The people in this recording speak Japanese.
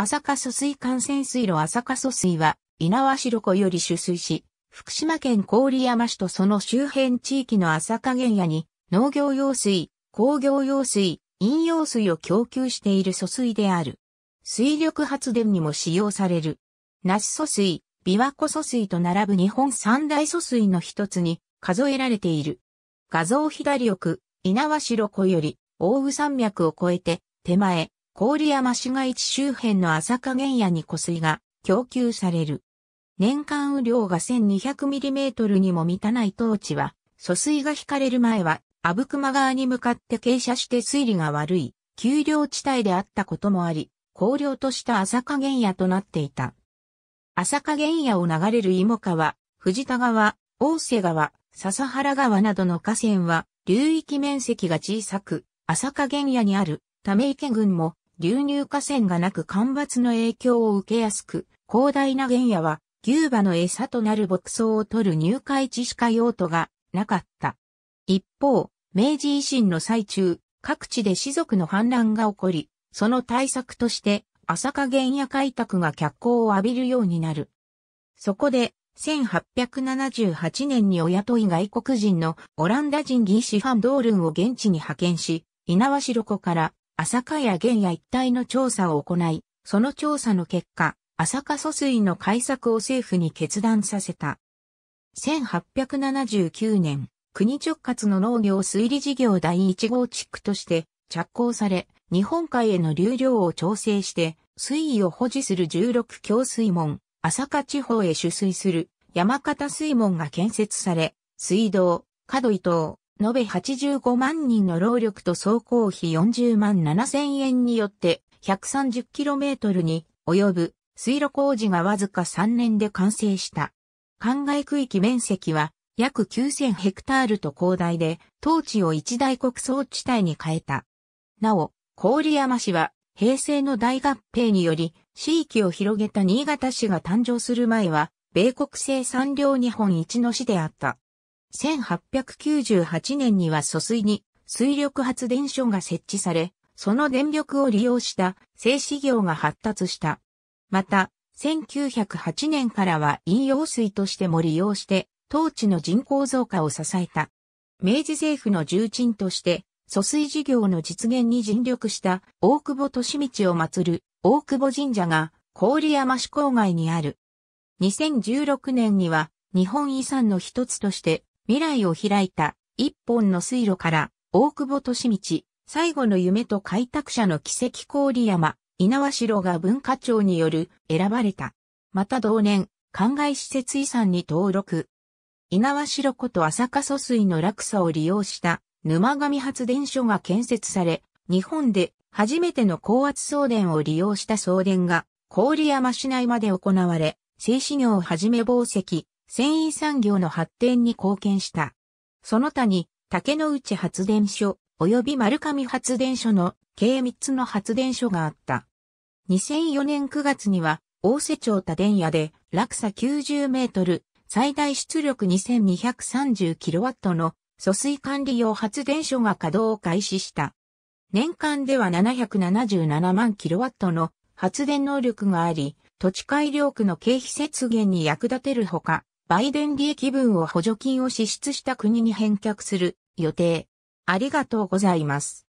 浅香疎水幹線水路浅香疎水は、猪苗代湖より取水し、福島県郡山市とその周辺地域の浅香原野に、農業用水、工業用水、飲用水を供給している疎水である。水力発電にも使用される。那須疎水、琵琶湖疎水と並ぶ日本三大疎水の一つに数えられている。画像左奥、猪苗代湖より、大宇山脈を越えて、手前、郡山市街地周辺の朝霞原野に湖水が供給される。年間雨量が 1200mm にも満たない当地は、疎水が引かれる前は、阿武隈川に向かって傾斜して水利が悪い、丘陵地帯であったこともあり、荒涼とした朝霞原野となっていた。朝霞原野を流れる芋川、藤田川、大瀬川、笹原川などの河川は、流域面積が小さく、朝霞原野にある、ため池郡も、流入河川がなく干ばつの影響を受けやすく、広大な原野は牛馬の餌となる牧草を取る入会地しか用途がなかった。一方、明治維新の最中、各地で士族の反乱が起こり、その対策として朝霞原野開拓が脚光を浴びるようになる。そこで、1878年にお雇い外国人のオランダ人技師ファンドールンを現地に派遣し、稲苗城湖から浅香や玄野一帯の調査を行い、その調査の結果、浅香疎水の開削を政府に決断させた。1879年、国直轄の農業推理事業第1号地区として着工され、日本海への流量を調整して、水位を保持する16強水門、浅香地方へ取水する山形水門が建設され、水道、角井等、延べ85万人の労力と総工費40万7千円によって 130km に及ぶ水路工事がわずか3年で完成した。灌漑区域面積は約9000ヘクタールと広大で、当地を一大国草地帯に変えた。なお、郡山市は平成の大合併により、地域を広げた新潟市が誕生する前は、米国製産業日本一の市であった。1898年には疎水に水力発電所が設置され、その電力を利用した製紙業が発達した。また、1908年からは飲用水としても利用して、当地の人口増加を支えた。明治政府の重鎮として、疎水事業の実現に尽力した大久保利道を祀る大久保神社が郡山市郊外にある。2016年には日本遺産の一つとして未来を開いた一本の水路から大久保利道、最後の夢と開拓者の奇跡郡山、猪苗代が文化庁による選ばれた。また同年、灌漑施設遺産に登録。猪苗代湖と浅香疎水の落差を利用した沼上発電所が建設され、日本で初めての高圧送電を利用した送電が郡山市内まで行われ、製紙業をはじめ紡績、繊維産業の発展に貢献した。その他に、竹の内発電所、及び丸上発電所の計3つの発電所があった。2004年9月には、大瀬町多電屋で落差90メートル、最大出力2 2 3 0ットの疎水管理用発電所が稼働を開始した。年間では777万キロワットの発電能力があり、土地改良区の経費節減に役立てるほか、バイデン利益分を補助金を支出した国に返却する予定。ありがとうございます。